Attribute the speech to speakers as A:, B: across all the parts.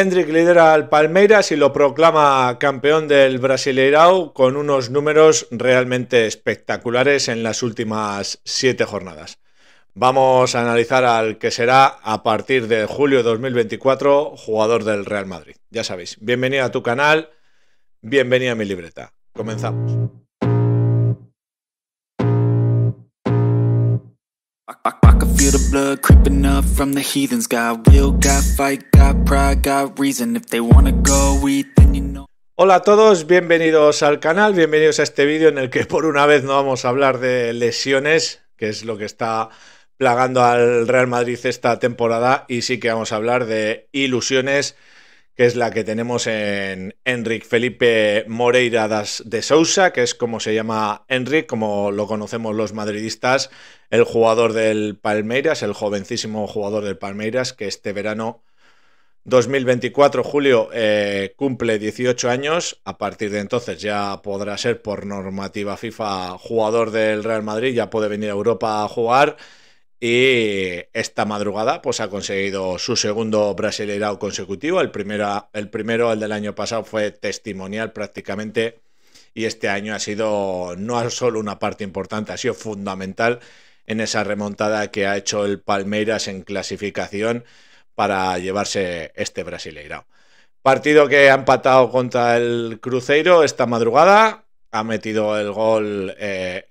A: Hendrik lidera al Palmeiras y lo proclama campeón del Brasileirao con unos números realmente espectaculares en las últimas siete jornadas. Vamos a analizar al que será a partir de julio de 2024 jugador del Real Madrid. Ya sabéis, bienvenido a tu canal, bienvenido a mi libreta. Comenzamos. Hola a todos, bienvenidos al canal, bienvenidos a este vídeo en el que por una vez no vamos a hablar de lesiones, que es lo que está plagando al Real Madrid esta temporada, y sí que vamos a hablar de ilusiones que es la que tenemos en Enrique Felipe Moreira de Sousa, que es como se llama Enrique, como lo conocemos los madridistas, el jugador del Palmeiras, el jovencísimo jugador del Palmeiras, que este verano 2024, Julio, eh, cumple 18 años. A partir de entonces ya podrá ser por normativa FIFA jugador del Real Madrid, ya puede venir a Europa a jugar. Y esta madrugada pues ha conseguido su segundo Brasileirao consecutivo. El primero, el primero, el del año pasado, fue testimonial prácticamente. Y este año ha sido no solo una parte importante, ha sido fundamental en esa remontada que ha hecho el Palmeiras en clasificación para llevarse este Brasileirao. Partido que ha empatado contra el Cruzeiro esta madrugada ha metido el gol eh,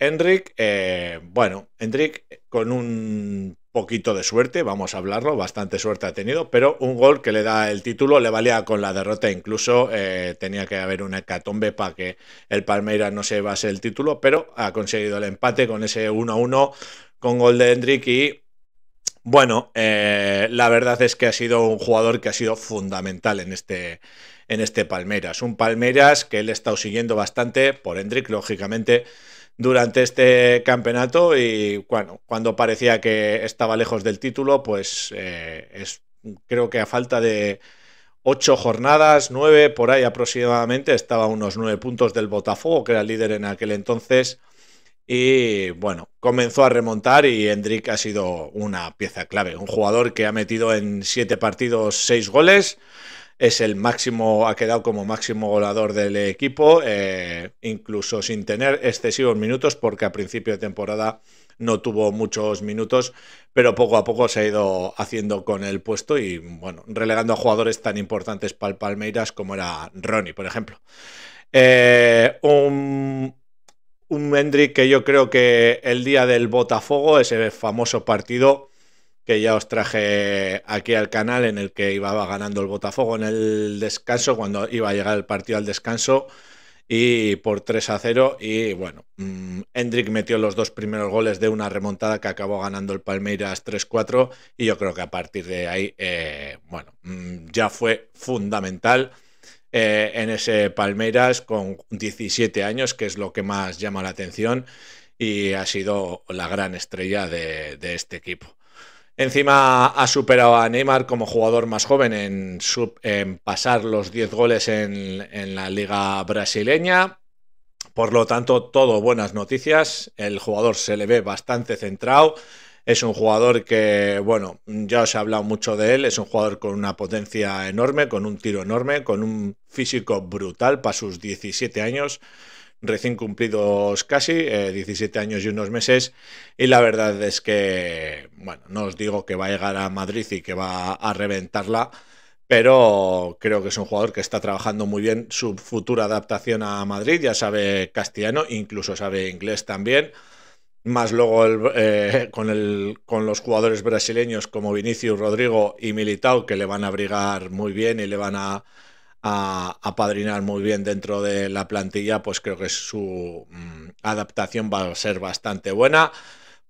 A: eh, bueno, Enric con un poquito de suerte, vamos a hablarlo, bastante suerte ha tenido, pero un gol que le da el título, le valía con la derrota, incluso eh, tenía que haber una hecatombe para que el Palmeiras no se base el título, pero ha conseguido el empate con ese 1-1 con gol de Enric y bueno, eh, la verdad es que ha sido un jugador que ha sido fundamental en este en este Palmeras. Un Palmeras que él ha estado siguiendo bastante por Hendrik, lógicamente, durante este campeonato y bueno, cuando parecía que estaba lejos del título, pues eh, es, creo que a falta de ocho jornadas, nueve por ahí aproximadamente, estaba a unos nueve puntos del Botafogo, que era el líder en aquel entonces. Y bueno, comenzó a remontar y Hendrik ha sido una pieza clave, un jugador que ha metido en siete partidos seis goles, es el máximo, ha quedado como máximo goleador del equipo, eh, incluso sin tener excesivos minutos, porque a principio de temporada no tuvo muchos minutos, pero poco a poco se ha ido haciendo con el puesto y bueno, relegando a jugadores tan importantes para el Palmeiras como era Ronnie, por ejemplo. Eh, un, un que yo creo que el día del Botafogo, ese famoso partido, que ya os traje aquí al canal en el que iba ganando el Botafogo en el descanso, cuando iba a llegar el partido al descanso y por 3 a 0 y bueno, Hendrik mm, metió los dos primeros goles de una remontada que acabó ganando el Palmeiras 3-4 y yo creo que a partir de ahí, eh, bueno, mm, ya fue fundamental. Eh, en ese Palmeiras con 17 años, que es lo que más llama la atención, y ha sido la gran estrella de este equipo. Encima ha superado a Neymar como jugador más joven en, pasar los 10 goles en, en, la liga brasileña. Por lo tanto, todo buenas noticias. El jugador se le ve bastante centrado. Es un jugador que, bueno, ya os he hablado mucho de él. Es un jugador con una potencia enorme, con un tiro enorme, con un físico brutal para sus 17 años recién cumplidos casi, 17 eh, años y unos meses, y la verdad es que, bueno, no os digo que va a llegar a Madrid y que va a reventarla, pero creo que es un jugador que está trabajando muy bien su futura adaptación a Madrid, ya sabe castellano, incluso sabe inglés también más luego eh, con, el, con, los jugadores brasileños como Vinicius, Rodrigo y Militao, que le van a brigar muy bien y le van a a apadrinar muy bien dentro de la plantilla, pues creo que su mm, adaptación va a ser bastante buena.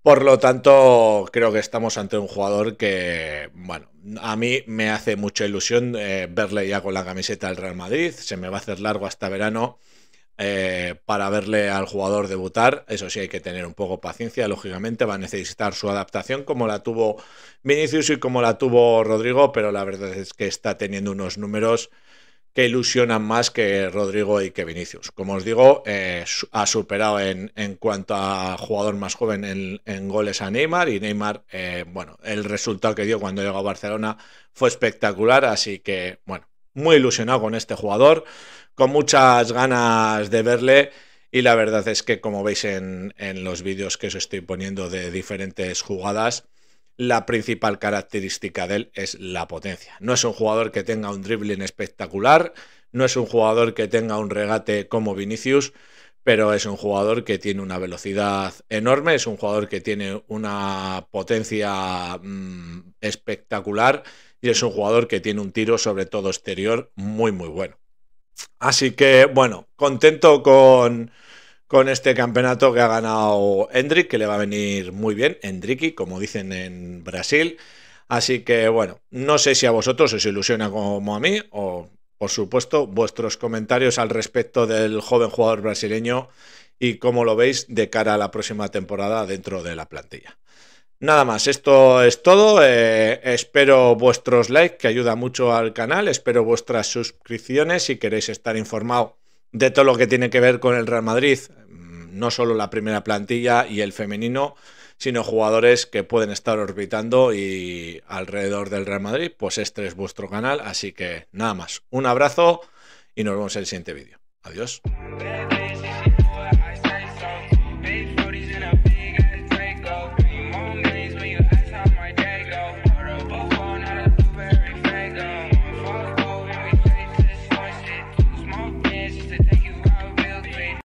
A: Por lo tanto, creo que estamos ante un jugador que, bueno, a mí me hace mucha ilusión eh, verle ya con la camiseta del Real Madrid. Se me va a hacer largo hasta verano eh, para verle al jugador debutar. Eso sí, hay que tener un poco paciencia. Lógicamente, va a necesitar su adaptación, como la tuvo Vinicius y como la tuvo Rodrigo, pero la verdad es que está teniendo unos números que ilusionan más que Rodrigo y que Vinicius. Como os digo, eh, ha superado en, cuanto a jugador más joven en, goles a Neymar y Neymar, eh, bueno, el resultado que dio cuando llegó a Barcelona fue espectacular, así que, bueno, muy ilusionado con este jugador, con muchas ganas de verle. Y la verdad es que, como veis en, en los vídeos que os estoy poniendo de diferentes jugadas, la principal característica de él es la potencia. No es un jugador que tenga un dribbling espectacular, no es un jugador que tenga un regate como Vinicius, pero es un jugador que tiene una velocidad enorme, es un jugador que tiene una potencia mm, espectacular y es un jugador que tiene un tiro, sobre todo exterior, muy, muy bueno. Así que, bueno, contento con, con este campeonato que ha ganado Hendrik, que le va a venir muy bien, Hendriki, como dicen en Brasil. Así que bueno, no sé si a vosotros os ilusiona como a mí o por supuesto vuestros comentarios al respecto del joven jugador brasileño y cómo lo veis de cara a la próxima temporada dentro de la plantilla. Nada más, esto es todo. Eh, espero vuestros likes, que ayuda mucho al canal. Espero vuestras suscripciones si queréis estar informado de todo lo que tiene que ver con el Real Madrid, mm, no solo la primera plantilla y el femenino, sino jugadores que pueden estar orbitando y alrededor del Real Madrid, pues este es vuestro canal, así que nada más, un abrazo y nos vemos en el siguiente vídeo. Adiós.